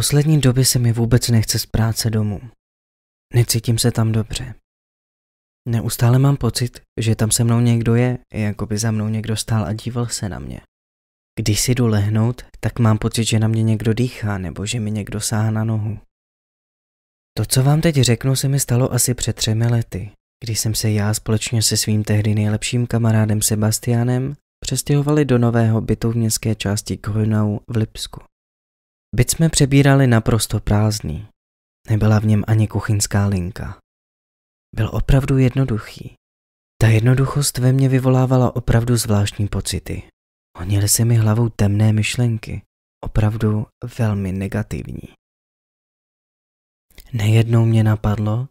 Poslední doby se mi vůbec nechce z práce domů. Necítím se tam dobře. Neustále mám pocit, že tam se mnou někdo je, jako by za mnou někdo stál a díval se na mě. Když si jdu lehnout, tak mám pocit, že na mě někdo dýchá nebo že mi někdo sáhá na nohu. To, co vám teď řeknu, se mi stalo asi před třemi lety, když jsem se já společně se svým tehdy nejlepším kamarádem Sebastianem přestěhovali do nového bytu v městské části Grünau v Lipsku. Byt jsme přebírali naprosto prázdný. Nebyla v něm ani kuchyňská linka. Byl opravdu jednoduchý. Ta jednoduchost ve mně vyvolávala opravdu zvláštní pocity. Honily se mi hlavou temné myšlenky, opravdu velmi negativní. Nejednou mě napadlo,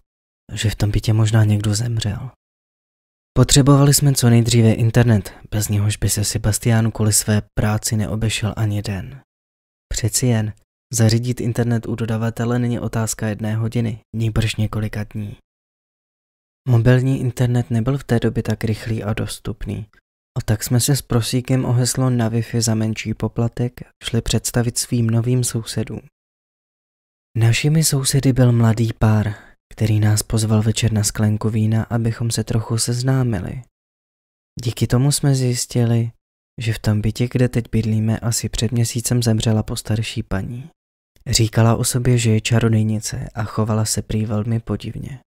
že v tom bytě možná někdo zemřel. Potřebovali jsme co nejdříve internet, bez něhož by se Sebastian kvůli své práci neobešel ani den. Přeci jen, zařídit internet u dodavatele není otázka jedné hodiny, níbrž několika dní. Mobilní internet nebyl v té době tak rychlý a dostupný. A tak jsme se s prosíkem o heslo na Wi-Fi za menší poplatek šli představit svým novým sousedům. Našimi sousedy byl mladý pár, který nás pozval večer na sklenku vína, abychom se trochu seznámili. Díky tomu jsme zjistili, že v tom bytě, kde teď bydlíme, asi před měsícem zemřela postarší paní. Říkala o sobě, že je čarodejnice a chovala se prý velmi podivně.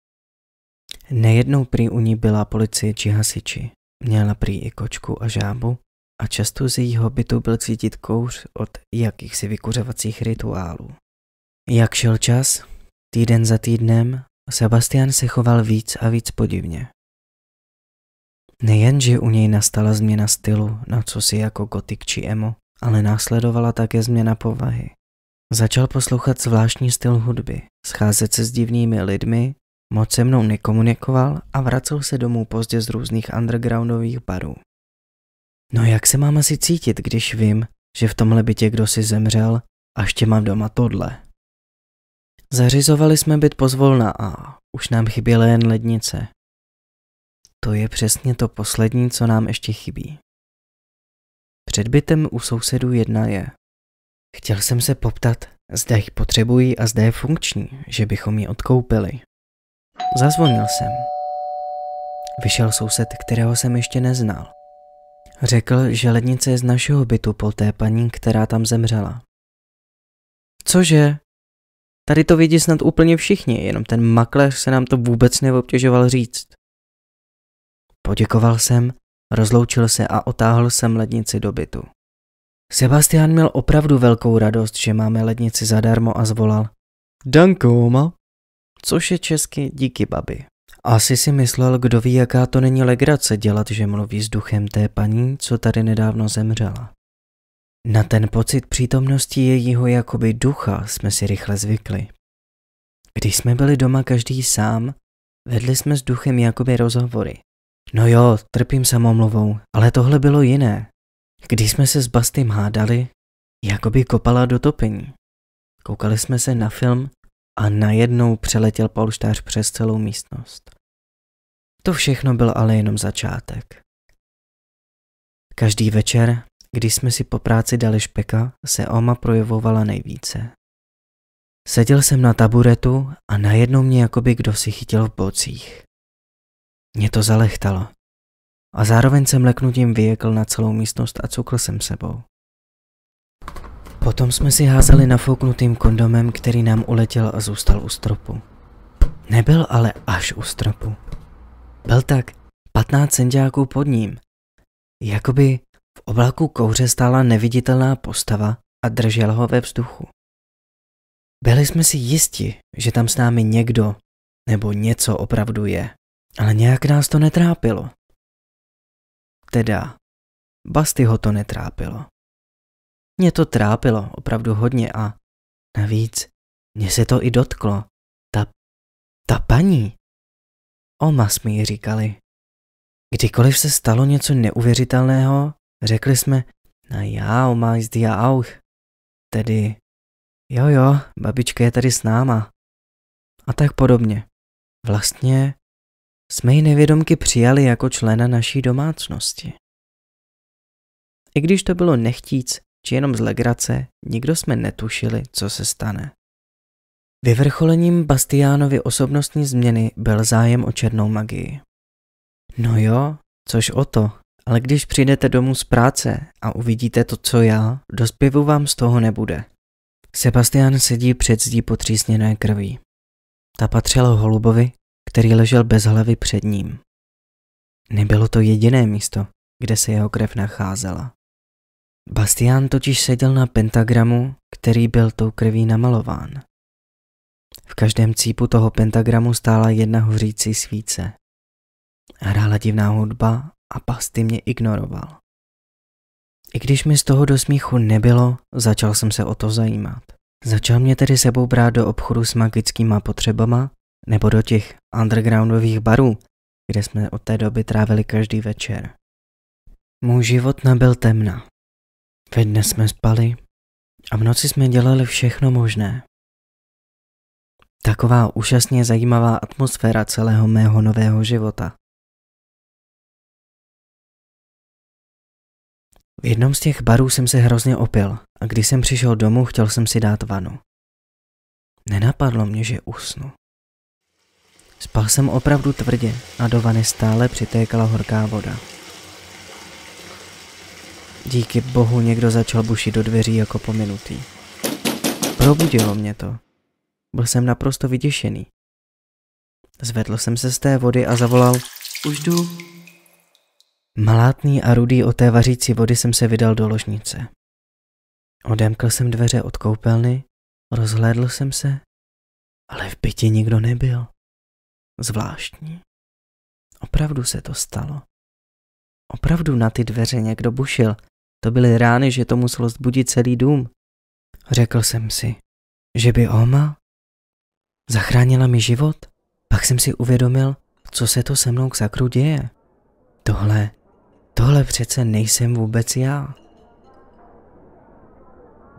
Nejednou prý u ní byla policie či hasiči. Měla prý i kočku a žábu a často z jejího bytu byl cítit kouř od jakýchsi vykuřovacích rituálů. Jak šel čas? Týden za týdnem Sebastian se choval víc a víc podivně. Nejenže u něj nastala změna stylu, na co si jako gotik či emo, ale následovala také změna povahy. Začal poslouchat zvláštní styl hudby, scházet se s divnými lidmi, moc se mnou nekomunikoval a vracel se domů pozdě z různých undergroundových barů. No jak se mám asi cítit, když vím, že v tomhle bytě kdo si zemřel a ještě mám doma tohle? Zařizovali jsme byt pozvolna a už nám chyběla jen lednice. To je přesně to poslední, co nám ještě chybí. Před bytem u sousedů jedna je. Chtěl jsem se poptat, zda jich potřebují a zda je funkční, že bychom ji odkoupili. Zazvonil jsem. Vyšel soused, kterého jsem ještě neznal. Řekl, že lednice je z našeho bytu po té paní, která tam zemřela. Cože? Tady to vědí snad úplně všichni, jenom ten makléř se nám to vůbec neobtěžoval říct. Poděkoval jsem, rozloučil se a otáhl jsem lednici do bytu. Sebastian měl opravdu velkou radost, že máme lednici zadarmo a zvolal Danko, oma. Což je česky díky babi. Asi si myslel, kdo ví, jaká to není legrace dělat, že mluví s duchem té paní, co tady nedávno zemřela. Na ten pocit přítomnosti jejího jakoby ducha jsme si rychle zvykli. Když jsme byli doma každý sám, vedli jsme s duchem jakoby rozhovory. No jo, trpím samomluvou, ale tohle bylo jiné. Když jsme se s Bastym hádali, jako by kopala do topení. Koukali jsme se na film a najednou přeletěl polštář přes celou místnost. To všechno byl ale jenom začátek. Každý večer, když jsme si po práci dali špeka, se Oma projevovala nejvíce. Seděl jsem na taburetu a najednou mě jakoby kdo si chytil v bocích. Mě to zalechtalo. A zároveň jsem leknutím vyjekl na celou místnost a cukl jsem sebou. Potom jsme si házeli nafouknutým kondomem, který nám uletěl a zůstal u stropu. Nebyl ale až u stropu. Byl tak 15 centiáků pod ním. Jakoby v oblaku kouře stála neviditelná postava a držel ho ve vzduchu. Byli jsme si jisti, že tam s námi někdo nebo něco opravdu je. Ale nějak nás to netrápilo. Teda, Basty ho to netrápilo. Mě to trápilo opravdu hodně a navíc mě se to i dotklo. Ta, ta paní. Omas mi ji říkali. Kdykoliv se stalo něco neuvěřitelného, řekli jsme na jau, máš dia auch. Tedy, jo jo, babička je tady s náma. A tak podobně. Vlastně jsme ji nevědomky přijali jako člena naší domácnosti. I když to bylo nechtíc, či jenom z legrace, nikdo jsme netušili, co se stane. Vyvrcholením Bastiánovy osobnostní změny byl zájem o černou magii. No jo, což o to, ale když přijdete domů z práce a uvidíte to, co já, do zpěvu vám z toho nebude. Sebastian sedí před zdí potřísněné krví. Ta patřila Holubovi který ležel bez hlavy před ním. Nebylo to jediné místo, kde se jeho krev nacházela. Bastián totiž seděl na pentagramu, který byl tou krví namalován. V každém cípu toho pentagramu stála jedna hořící svíce. Hrála divná hudba a Basti mě ignoroval. I když mi z toho do smíchu nebylo, začal jsem se o to zajímat. Začal mě tedy sebou brát do obchodu s magickýma potřebama nebo do těch undergroundových barů, kde jsme od té doby trávili každý večer. Můj život nebyl temna. Ve dne jsme spali a v noci jsme dělali všechno možné. Taková úžasně zajímavá atmosféra celého mého nového života. V jednom z těch barů jsem se hrozně opil a když jsem přišel domů, chtěl jsem si dát vanu. Nenapadlo mě, že usnu. Spal jsem opravdu tvrdě a do vany stále přitékala horká voda. Díky bohu někdo začal bušit do dveří jako pominutý. Probudilo mě to. Byl jsem naprosto vyděšený. Zvedl jsem se z té vody a zavolal Už jdu. Malátný a rudý o té vařící vody jsem se vydal do ložnice. Odemkl jsem dveře od koupelny, rozhlédl jsem se, ale v bytě nikdo nebyl zvláštní. Opravdu se to stalo. Opravdu na ty dveře někdo bušil. To byly rány, že to muselo zbudit celý dům. Řekl jsem si, že by Oma zachránila mi život. Pak jsem si uvědomil, co se to se mnou k sakru děje. Tohle, tohle přece nejsem vůbec já.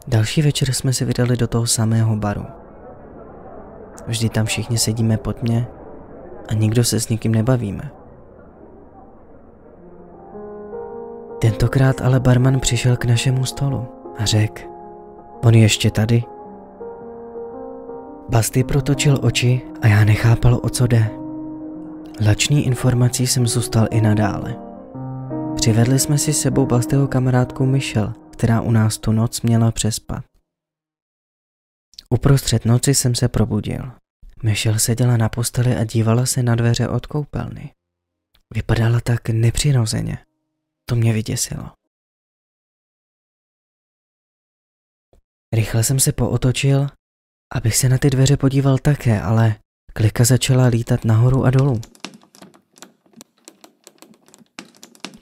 Další večer jsme se vydali do toho samého baru. Vždy tam všichni sedíme pod mě a nikdo se s nikým nebavíme. Tentokrát ale barman přišel k našemu stolu a řekl, on ještě tady? Basty protočil oči a já nechápal, o co jde. Lační informací jsem zůstal i nadále. Přivedli jsme si sebou Bastyho kamarádku Michelle, která u nás tu noc měla přespat. Uprostřed noci jsem se probudil. Michelle seděla na posteli a dívala se na dveře od koupelny. Vypadala tak nepřirozeně. To mě vyděsilo. Rychle jsem se pootočil, abych se na ty dveře podíval také, ale klika začala lítat nahoru a dolů.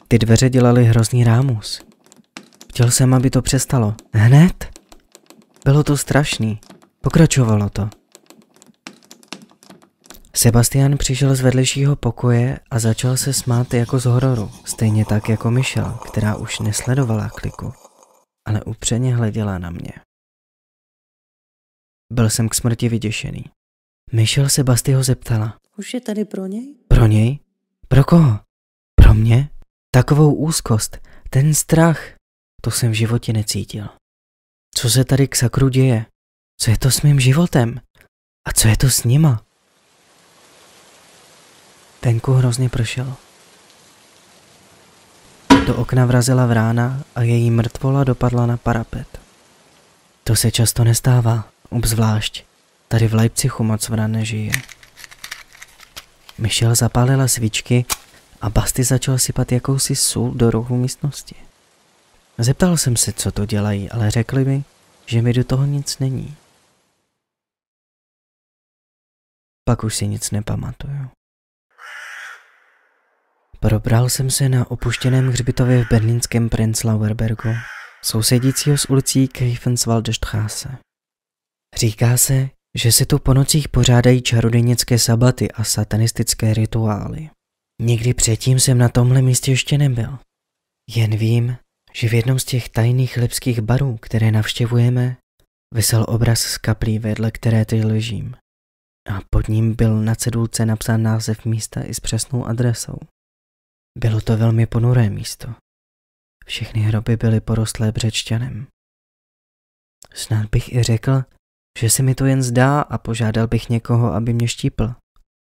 Ty dveře dělaly hrozný rámus. Chtěl jsem, aby to přestalo. Hned? Bylo to strašný. Pokračovalo to. Sebastian přišel z vedlejšího pokoje a začal se smát jako z hororu, stejně tak jako Michelle, která už nesledovala kliku, ale upřeně hleděla na mě. Byl jsem k smrti vyděšený. Michelle se Bastyho zeptala. Už je tady pro něj? Pro něj? Pro koho? Pro mě? Takovou úzkost, ten strach, to jsem v životě necítil. Co se tady k sakru děje? Co je to s mým životem? A co je to s nima? Tenku hrozně pršel. Do okna vrazila vrána a její mrtvola dopadla na parapet. To se často nestává, obzvlášť. Tady v Leipcichu moc vrán nežije. Michel zapálila svíčky a Basty začal sypat jakousi sůl do rohu místnosti. Zeptal jsem se, co to dělají, ale řekli mi, že mi do toho nic není. Pak už si nic nepamatuju. Probral jsem se na opuštěném hřbitově v berlínském Prenzlauerbergu, sousedícího s ulicí Kriefenswaldestrasse. Říká se, že se tu po nocích pořádají čarodějnické sabaty a satanistické rituály. Nikdy předtím jsem na tomhle místě ještě nebyl. Jen vím, že v jednom z těch tajných lipských barů, které navštěvujeme, vysel obraz z kaplí vedle které teď ležím. A pod ním byl na cedulce napsán název místa i s přesnou adresou. Bylo to velmi ponuré místo. Všechny hroby byly porostlé břečťanem. Snad bych i řekl, že se mi to jen zdá a požádal bych někoho, aby mě štípl.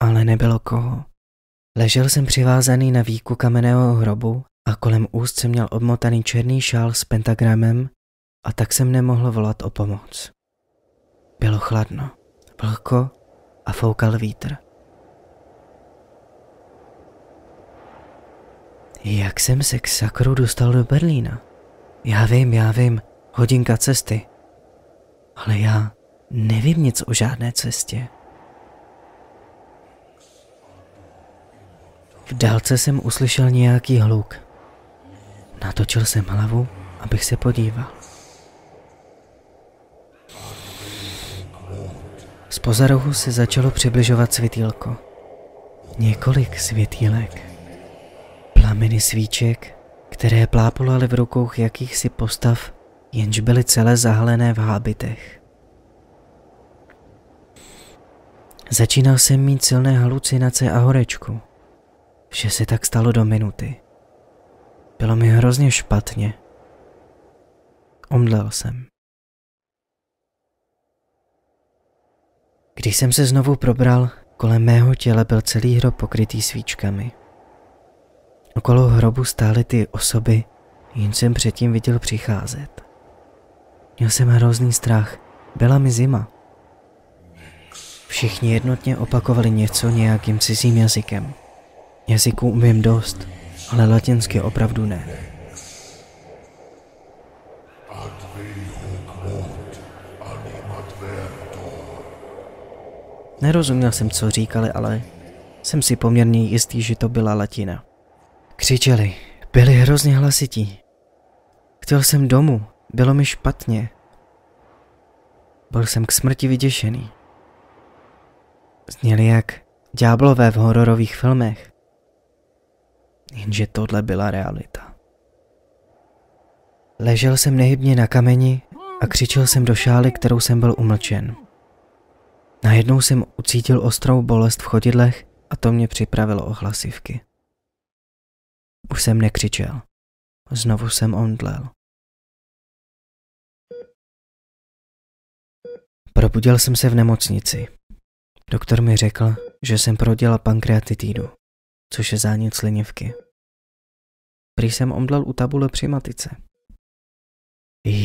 Ale nebylo koho. Ležel jsem přivázaný na výku kamenného hrobu a kolem úst jsem měl obmotaný černý šál s pentagramem a tak jsem nemohl volat o pomoc. Bylo chladno, vlhko a foukal vítr. Jak jsem se k sakru dostal do Berlína? Já vím, já vím, hodinka cesty. Ale já nevím nic o žádné cestě. V dálce jsem uslyšel nějaký hluk. Natočil jsem hlavu, abych se podíval. Z pozarohu se začalo přibližovat světýlko. Několik světýlek. Plameny svíček, které plápolaly v rukou jakýchsi postav, jenž byly celé zahalené v hábitech. Začínal jsem mít silné halucinace a horečku. Vše se tak stalo do minuty. Bylo mi hrozně špatně. Omdlel jsem. Když jsem se znovu probral, kolem mého těla byl celý hrob pokrytý svíčkami. Okolo hrobu stály ty osoby, jen jsem předtím viděl přicházet. Měl jsem hrozný strach, byla mi zima. Všichni jednotně opakovali něco nějakým cizím jazykem. Jazyků umím dost, ale latinsky opravdu ne. Nerozuměl jsem, co říkali, ale jsem si poměrně jistý, že to byla latina. Křičeli, byli hrozně hlasití. Chtěl jsem domů, bylo mi špatně. Byl jsem k smrti vyděšený. Zněli jak ďáblové v hororových filmech. Jenže tohle byla realita. Ležel jsem nehybně na kameni a křičel jsem do šály, kterou jsem byl umlčen. Najednou jsem ucítil ostrou bolest v chodidlech a to mě připravilo o hlasivky. Už jsem nekřičel. Znovu jsem omdlel. Probudil jsem se v nemocnici. Doktor mi řekl, že jsem prodělal pankreatitídu, což je zánět slinivky. Prý jsem omdlel u tabule při matice.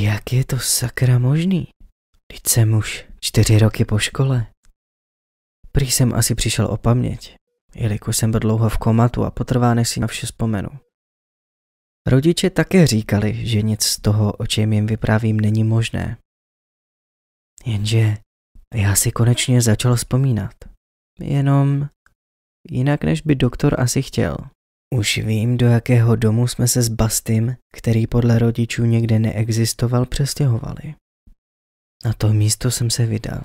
Jak je to sakra možný? Teď jsem už čtyři roky po škole. Prý jsem asi přišel o paměť jelikož jsem byl dlouho v komatu a potrvá, než si na vše vzpomenu. Rodiče také říkali, že nic z toho, o čem jim vyprávím, není možné. Jenže já si konečně začal vzpomínat. Jenom jinak, než by doktor asi chtěl. Už vím, do jakého domu jsme se s Bastym, který podle rodičů někde neexistoval, přestěhovali. Na to místo jsem se vydal.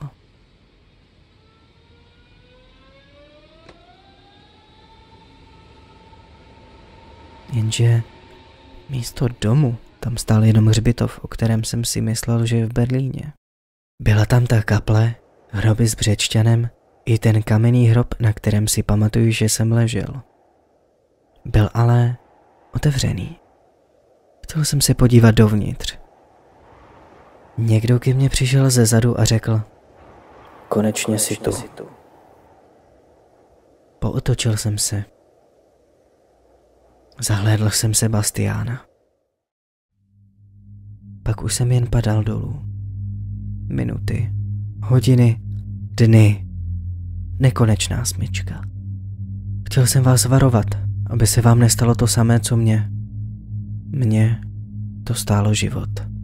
Jenže místo domu tam stál jenom hřbitov, o kterém jsem si myslel, že je v Berlíně. Byla tam ta kaple, hroby s břečťanem i ten kamenný hrob, na kterém si pamatuju, že jsem ležel. Byl ale otevřený. Chtěl jsem se podívat dovnitř. Někdo ke mně přišel ze zadu a řekl Konečně, Konečně si tu. Pootočil jsem se. Zahlédl jsem Sebastiána. Pak už jsem jen padal dolů. Minuty, hodiny, dny. Nekonečná smyčka. Chtěl jsem vás varovat, aby se vám nestalo to samé, co mě. Mně to stálo život.